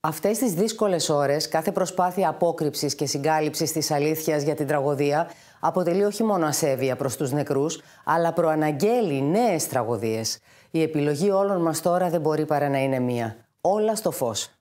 Αυτές τις δύσκολες ώρες, κάθε προσπάθεια απόκρυψης και συγκάλυψης της αλήθειας για την τραγωδία αποτελεί όχι μόνο ασέβεια προς τους νεκρούς, αλλά προαναγγέλει νέες τραγωδίες. Η επιλογή όλων μας τώρα δεν μπορεί παρά να είναι μία. Όλα στο φως.